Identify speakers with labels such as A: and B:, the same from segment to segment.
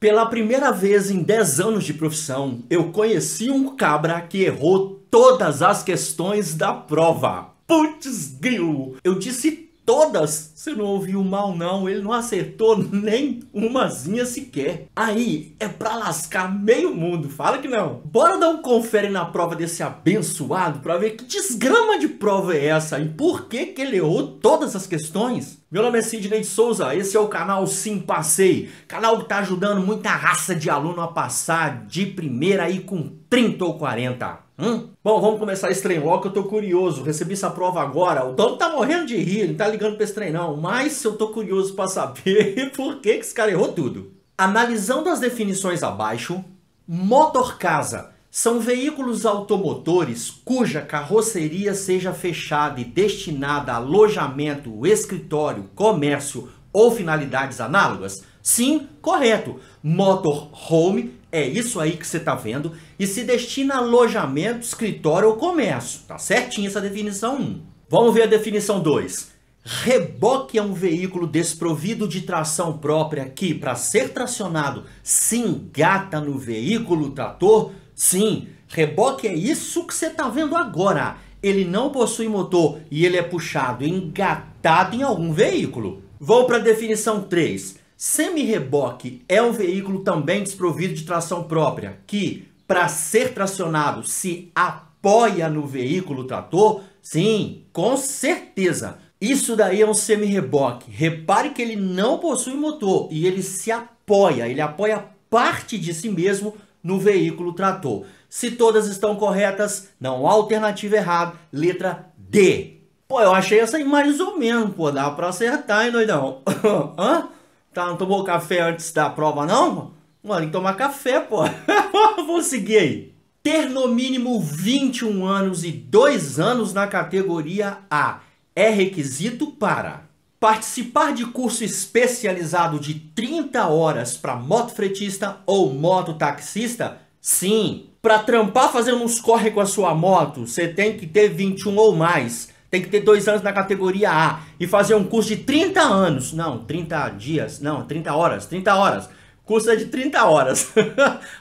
A: Pela primeira vez em 10 anos de profissão, eu conheci um cabra que errou todas as questões da prova. Putz, grilo! Eu disse todas! Você não ouviu mal não, ele não acertou nem umazinha sequer. Aí, é pra lascar meio mundo, fala que não. Bora dar um confere na prova desse abençoado pra ver que desgrama de prova é essa e por que que ele errou todas as questões? Meu nome é Sidney de Souza, esse é o canal Sim Passei, canal que está ajudando muita raça de aluno a passar de primeira aí com 30 ou 40. Hum? Bom, vamos começar esse trem logo, eu tô curioso, recebi essa prova agora, o dono tá morrendo de rir, ele não tá ligando pra esse trem não, mas eu tô curioso para saber por que, que esse cara errou tudo. Analisando as definições abaixo, motor casa são veículos automotores cuja carroceria seja fechada e destinada a alojamento, escritório, comércio ou finalidades análogas? Sim, correto. Motorhome é isso aí que você está vendo e se destina a alojamento, escritório ou comércio. Tá certinho essa definição 1. Vamos ver a definição 2. Reboque é um veículo desprovido de tração própria que, para ser tracionado, se engata no veículo trator Sim, reboque é isso que você está vendo agora. Ele não possui motor e ele é puxado, engatado em algum veículo. Vou para a definição 3. Semi-reboque é um veículo também desprovido de tração própria, que, para ser tracionado, se apoia no veículo trator? Sim, com certeza. Isso daí é um semi-reboque. Repare que ele não possui motor e ele se apoia, ele apoia parte de si mesmo no veículo trator. Se todas estão corretas, não há alternativa errada. Letra D. Pô, eu achei essa aí mais ou menos, pô. Dá pra acertar, hein, doidão? Hã? Tá, não tomou café antes da prova, não? Mano, tem que tomar café, pô. Vou seguir aí. Ter no mínimo 21 anos e 2 anos na categoria A é requisito para Participar de curso especializado de 30 horas para motofretista ou mototaxista? Sim! Para trampar fazendo uns corre com a sua moto, você tem que ter 21 ou mais. Tem que ter dois anos na categoria A e fazer um curso de 30 anos. Não, 30 dias. Não, 30 horas. 30 horas. Curso é de 30 horas.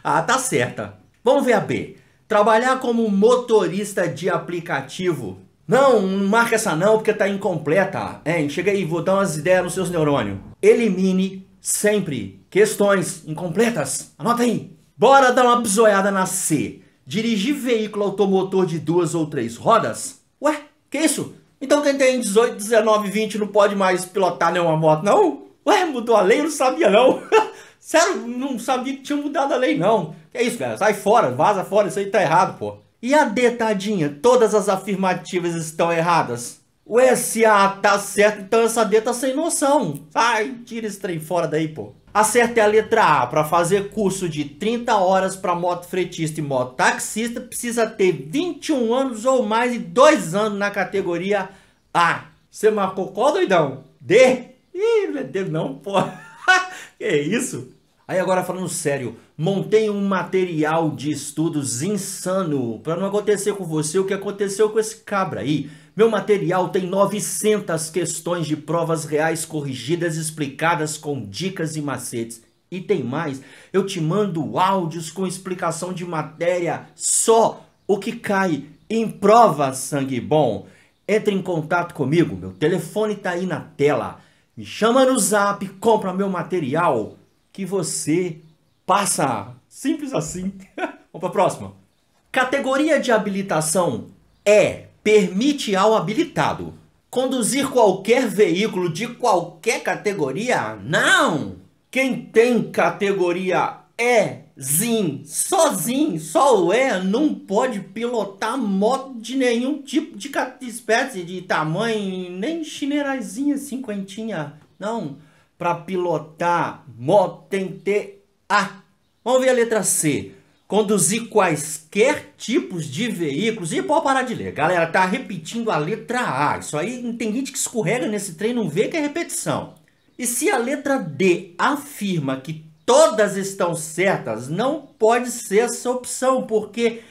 A: ah, tá certa. Vamos ver a B. Trabalhar como motorista de aplicativo. Não, não marca essa não porque tá incompleta. Hein? Chega aí, vou dar umas ideias nos seus neurônios. Elimine sempre questões incompletas. Anota aí. Bora dar uma bisoiada na C. Dirigir veículo automotor de duas ou três rodas? Ué, que isso? Então quem tem 18, 19, 20 não pode mais pilotar nenhuma moto, não? Ué, mudou a lei? Eu não sabia, não. Sério, não sabia que tinha mudado a lei, não. Que é isso, cara? Sai fora, vaza fora, isso aí tá errado, pô. E a D, tadinha? Todas as afirmativas estão erradas. O SA tá certo, então essa D tá sem noção. Ai, tira esse trem fora daí, pô. A certa é a letra A. Para fazer curso de 30 horas para moto fretista e moto taxista, precisa ter 21 anos ou mais e 2 anos na categoria A. Você marcou qual, doidão? D? Ih, não é D não, pô. que isso? Aí agora falando sério, montei um material de estudos insano para não acontecer com você o que aconteceu com esse cabra aí. Meu material tem 900 questões de provas reais corrigidas, explicadas com dicas e macetes. E tem mais, eu te mando áudios com explicação de matéria só o que cai em prova, sangue bom. Entre em contato comigo, meu telefone tá aí na tela. Me chama no zap, compra meu material que você passa. Simples assim. Vamos para a próxima. Categoria de habilitação é permite ao habilitado conduzir qualquer veículo de qualquer categoria? Não! Quem tem categoria é zim, sozinho, só o é, não pode pilotar moto de nenhum tipo de espécie, de tamanho, nem chineirazinha cinquentinha, não para pilotar moto tem que ter A. Vamos ver a letra C. Conduzir quaisquer tipos de veículos. E pode parar de ler. Galera, tá repetindo a letra A. Isso aí tem gente que escorrega nesse trem não vê que é repetição. E se a letra D afirma que todas estão certas, não pode ser essa opção, porque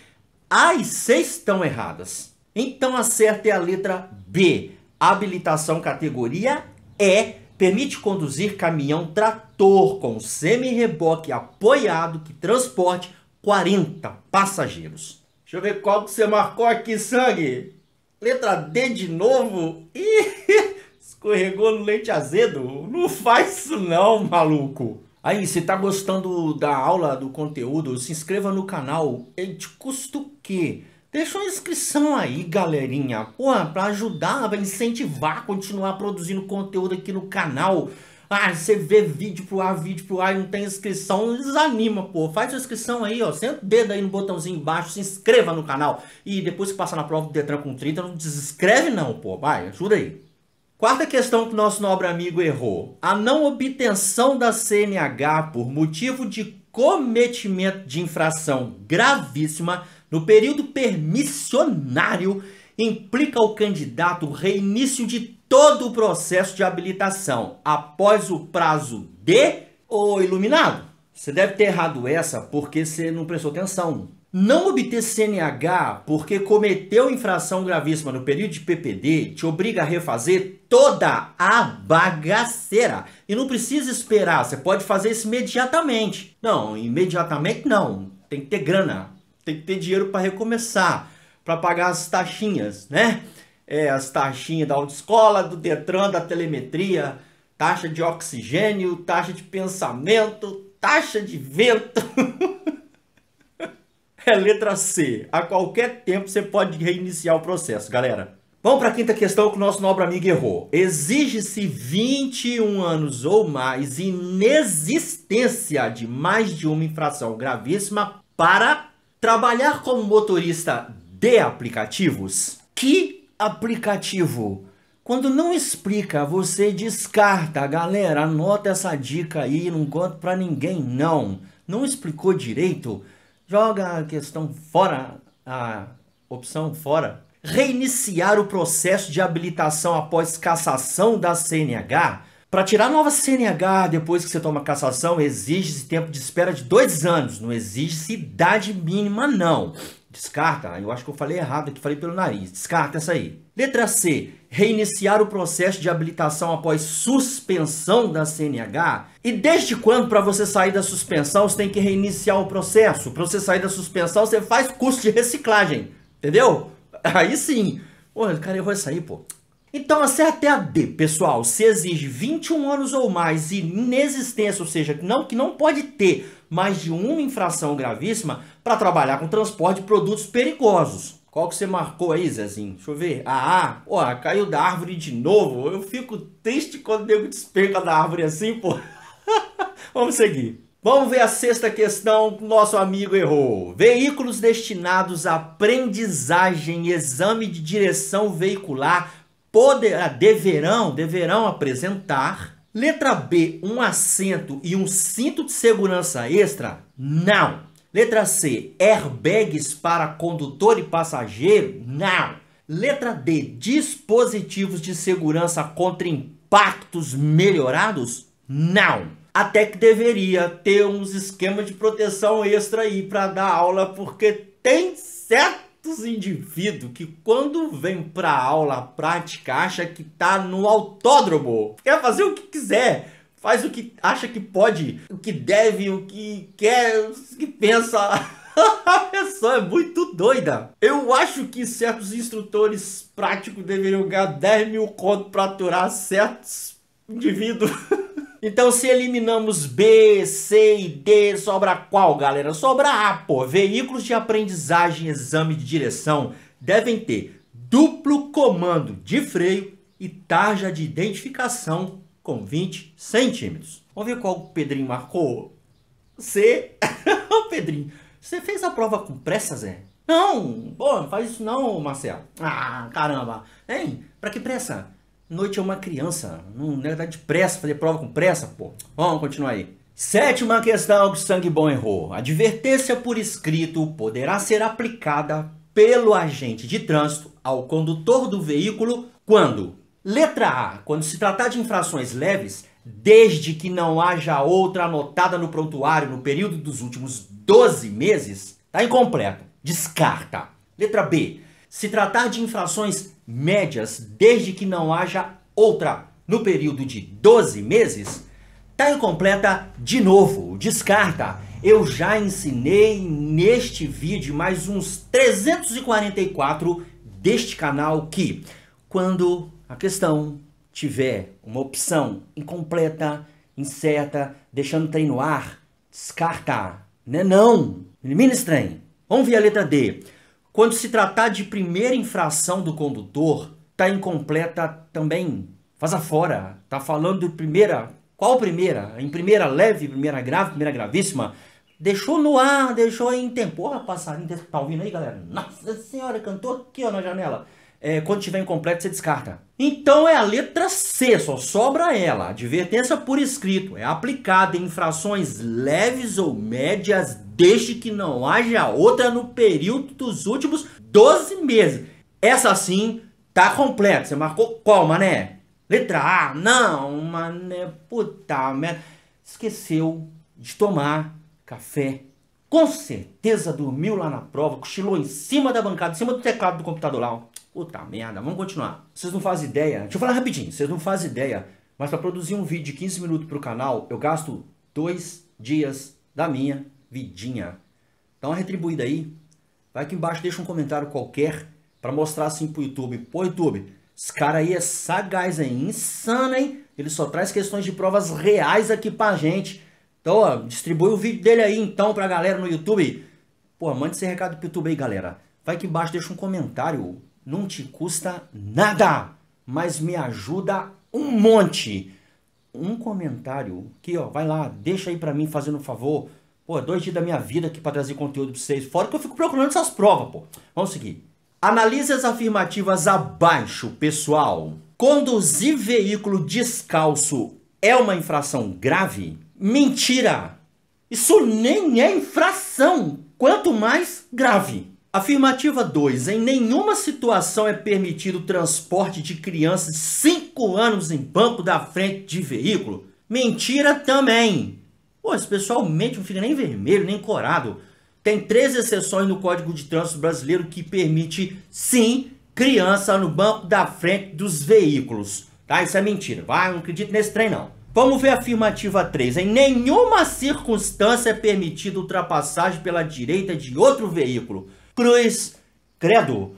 A: A e C estão erradas. Então a certa é a letra B. Habilitação categoria E permite conduzir caminhão trator com semi-reboque apoiado que transporte 40 passageiros. Deixa eu ver qual que você marcou aqui, sangue. Letra D de novo? Ih, escorregou no leite azedo. Não faz isso não, maluco. Aí, se tá gostando da aula, do conteúdo, se inscreva no canal. Ele te custa o quê? Deixa uma inscrição aí, galerinha. Porra, pra ajudar, pra incentivar a continuar produzindo conteúdo aqui no canal. Ah, você vê vídeo pro ar, vídeo pro ar e não tem inscrição, desanima, pô. Faz sua inscrição aí, ó. Senta o dedo aí no botãozinho embaixo, se inscreva no canal. E depois que passar na prova do Detran com 30, não desinscreve não, pô. Vai, ajuda aí. Quarta questão que o nosso nobre amigo errou. A não obtenção da CNH por motivo de cometimento de infração gravíssima no período permissionário, implica o candidato o reinício de todo o processo de habilitação após o prazo de ou iluminado. Você deve ter errado essa porque você não prestou atenção. Não obter CNH porque cometeu infração gravíssima no período de PPD te obriga a refazer toda a bagaceira. E não precisa esperar, você pode fazer isso imediatamente. Não, imediatamente não. Tem que ter grana tem que ter dinheiro para recomeçar, para pagar as taxinhas, né? É, as taxinhas da autoescola, do Detran, da telemetria, taxa de oxigênio, taxa de pensamento, taxa de vento. é letra C. A qualquer tempo você pode reiniciar o processo, galera. Vamos para a quinta questão que o nosso nobre amigo errou. Exige-se 21 anos ou mais inexistência de mais de uma infração gravíssima para trabalhar como motorista de aplicativos? Que aplicativo? Quando não explica, você descarta. Galera, anota essa dica aí, não conta pra ninguém, não. Não explicou direito? Joga a questão fora, a opção fora. Reiniciar o processo de habilitação após cassação da CNH? Para tirar nova CNH depois que você toma cassação, exige-se tempo de espera de dois anos, não exige-se idade mínima, não. Descarta, ah, eu acho que eu falei errado aqui, falei pelo nariz. Descarta essa aí. Letra C. Reiniciar o processo de habilitação após suspensão da CNH. E desde quando, para você sair da suspensão, você tem que reiniciar o processo? Para você sair da suspensão, você faz curso de reciclagem. Entendeu? Aí sim. Pô, o cara errou essa aí, pô. Então acerta a D, pessoal. Se exige 21 anos ou mais e inexistência, ou seja, não, que não pode ter mais de uma infração gravíssima para trabalhar com transporte de produtos perigosos. Qual que você marcou aí, Zezinho? Deixa eu ver. Ah, ó, caiu da árvore de novo. Eu fico triste quando o nego despenca da árvore assim, pô. Vamos seguir. Vamos ver a sexta questão nosso amigo errou. Veículos destinados à aprendizagem e exame de direção veicular poderá, deverão, deverão apresentar. Letra B, um assento e um cinto de segurança extra? Não. Letra C, airbags para condutor e passageiro? Não. Letra D, dispositivos de segurança contra impactos melhorados? Não. Até que deveria ter uns esquemas de proteção extra aí para dar aula, porque tem certo certos indivíduos que quando vem pra aula prática acha que tá no autódromo. Quer fazer o que quiser. Faz o que acha que pode, o que deve, o que quer, o que pensa. A pessoa é, é muito doida. Eu acho que certos instrutores práticos deveriam ganhar 10 mil contos pra aturar certos indivíduos. Então, se eliminamos B, C e D, sobra qual, galera? Sobra A, pô. Veículos de aprendizagem, exame de direção devem ter duplo comando de freio e tarja de identificação com 20 centímetros. Vamos ver qual o Pedrinho marcou? C. Pedrinho, você fez a prova com pressa, Zé? Não, pô, não faz isso não, Marcelo. Ah, caramba. Hein? Pra que pressa? Noite é uma criança. Não deve dar de pressa, fazer prova com pressa, pô. Vamos continuar aí. Sétima questão que o Sangue Bom errou. Advertência por escrito poderá ser aplicada pelo agente de trânsito ao condutor do veículo quando? Letra A. Quando se tratar de infrações leves, desde que não haja outra anotada no prontuário no período dos últimos 12 meses, está incompleto. Descarta. Letra B. Se tratar de infrações médias, desde que não haja outra no período de 12 meses, está incompleta de novo. Descarta. Eu já ensinei neste vídeo mais uns 344 deste canal que quando a questão tiver uma opção incompleta, incerta, deixando o trem no ar, descarta. Né não, não. É Ministrem. Vamos ver a letra D. Quando se tratar de primeira infração do condutor, tá incompleta também. Faz fora. Tá falando de primeira. Qual primeira? Em primeira leve, primeira grave, primeira gravíssima? Deixou no ar, deixou em tempo. Porra, passarinho, tá, tá ouvindo aí, galera? Nossa senhora, cantou aqui, ó, na janela. É, quando tiver incompleto, você descarta. Então é a letra C, só sobra ela. Advertência por escrito é aplicada em infrações leves ou médias desde que não haja outra no período dos últimos 12 meses. Essa sim tá completa. Você marcou qual, mané? Letra A. Não, mané, puta merda. Esqueceu de tomar café. Com certeza dormiu lá na prova, cochilou em cima da bancada, em cima do teclado do computador lá. Puta merda, vamos continuar. Vocês não fazem ideia, deixa eu falar rapidinho, vocês não fazem ideia, mas para produzir um vídeo de 15 minutos pro canal, eu gasto dois dias da minha vidinha. Dá uma retribuída aí. Vai aqui embaixo, deixa um comentário qualquer para mostrar assim pro YouTube. Pô, YouTube, esse cara aí é sagaz, é Insano, hein? Ele só traz questões de provas reais aqui pra gente. Então, ó, distribui o vídeo dele aí então pra galera no YouTube. Pô, mande esse recado pro YouTube aí, galera. Vai aqui embaixo, deixa um comentário. Não te custa nada, mas me ajuda um monte. Um comentário aqui, ó, vai lá, deixa aí pra mim fazendo um favor. Pô, é dois dias da minha vida aqui para trazer conteúdo para vocês. Fora que eu fico procurando essas provas, pô. Vamos seguir. Analise as afirmativas abaixo, pessoal. Conduzir veículo descalço é uma infração grave? Mentira! Isso nem é infração, quanto mais grave. Afirmativa 2. Em nenhuma situação é permitido o transporte de crianças de 5 anos em banco da frente de veículo. Mentira também! Pô, esse pessoal mente, não fica nem vermelho, nem corado. Tem três exceções no Código de Trânsito Brasileiro que permite, sim, criança no banco da frente dos veículos. Tá? Isso é mentira. Vai, tá? não acredito nesse trem, não. Vamos ver a afirmativa 3. Em nenhuma circunstância é permitida ultrapassagem pela direita de outro veículo. Cruz, credo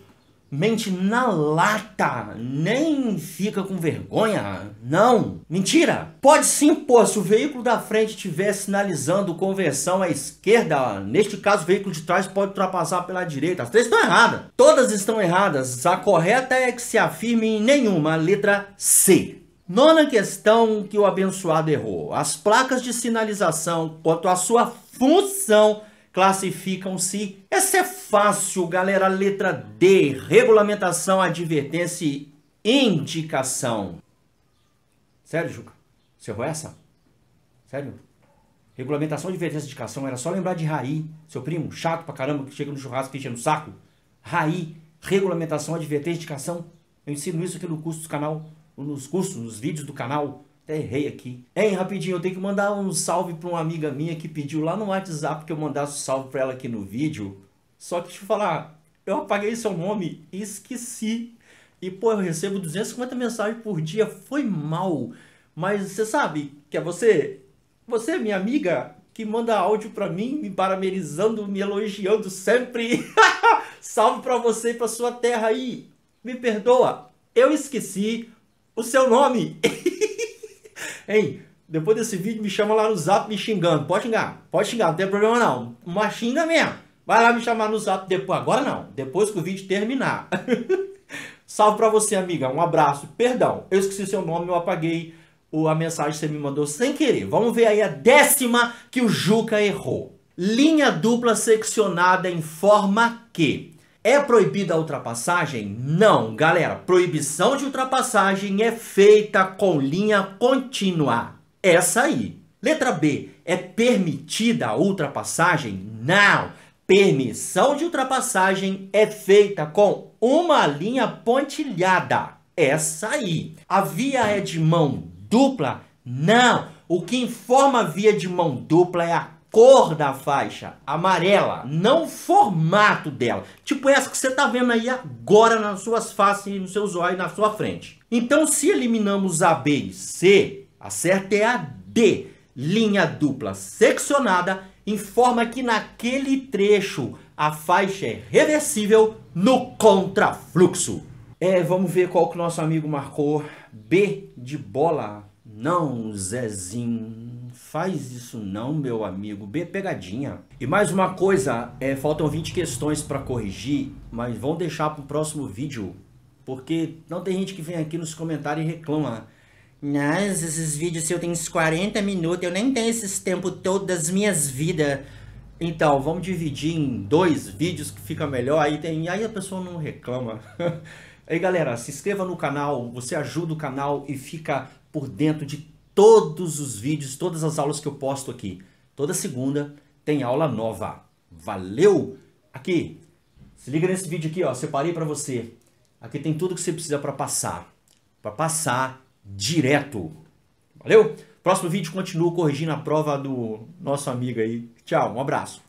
A: mente na lata, nem fica com vergonha, não. Mentira! Pode sim, pô, se o veículo da frente estiver sinalizando conversão à esquerda, neste caso o veículo de trás pode ultrapassar pela direita. As três estão erradas. Todas estão erradas. A correta é que se afirme em nenhuma, letra C. Nona questão que o abençoado errou. As placas de sinalização quanto à sua função classificam-se. Essa é fácil, galera. Letra D: regulamentação, advertência e indicação. Sério, Juca? Você errou essa? Sério? Regulamentação, advertência e indicação. Era só lembrar de Raí, seu primo, chato pra caramba, que chega no churrasco e enchendo no saco. Raí, regulamentação, advertência e indicação. Eu ensino isso aqui no curso do canal, nos cursos, nos vídeos do canal. Até errei aqui. Hein, rapidinho, eu tenho que mandar um salve para uma amiga minha que pediu lá no WhatsApp que eu mandasse um salve para ela aqui no vídeo. Só que deixa eu falar, eu apaguei seu nome e esqueci. E pô, eu recebo 250 mensagens por dia, foi mal. Mas você sabe que é você? Você, é minha amiga, que manda áudio para mim, me parabenizando, me elogiando sempre. salve para você e para sua terra aí. Me perdoa, eu esqueci o seu nome. Ei, depois desse vídeo me chama lá no zap me xingando. Pode xingar, pode xingar, não tem problema não. Uma xinga mesmo. Vai lá me chamar no zap depois. Agora não, depois que o vídeo terminar. Salve pra você, amiga. Um abraço. Perdão, eu esqueci seu nome, eu apaguei a mensagem que você me mandou sem querer. Vamos ver aí a décima que o Juca errou. Linha dupla seccionada em forma que é proibida a ultrapassagem? Não, galera, proibição de ultrapassagem é feita com linha contínua. Essa aí. Letra B, é permitida a ultrapassagem? Não, permissão de ultrapassagem é feita com uma linha pontilhada. Essa aí. A via é de mão dupla? Não, o que informa a via de mão dupla é a cor da faixa amarela, não o formato dela. Tipo essa que você está vendo aí agora nas suas faces, nos seus olhos, na sua frente. Então, se eliminamos A, B e C, a certa é a D, linha dupla seccionada, informa que naquele trecho a faixa é reversível no contrafluxo. É, vamos ver qual que nosso amigo marcou. B de bola. Não, Zezinho. Faz isso não, meu amigo. B pegadinha. E mais uma coisa, é, faltam 20 questões para corrigir, mas vão deixar para o próximo vídeo, porque não tem gente que vem aqui nos comentários e reclama. Mas esses vídeos, se eu tenho uns 40 minutos, eu nem tenho esses tempo todo das minhas vidas. Então, vamos dividir em dois vídeos que fica melhor, aí, tem, aí a pessoa não reclama. aí galera, se inscreva no canal, você ajuda o canal e fica por dentro de todos os vídeos, todas as aulas que eu posto aqui. Toda segunda tem aula nova. Valeu? Aqui, se liga nesse vídeo aqui, ó, separei para você. Aqui tem tudo que você precisa para passar, para passar direto. Valeu? Próximo vídeo continuo corrigindo a prova do nosso amigo aí. Tchau, um abraço.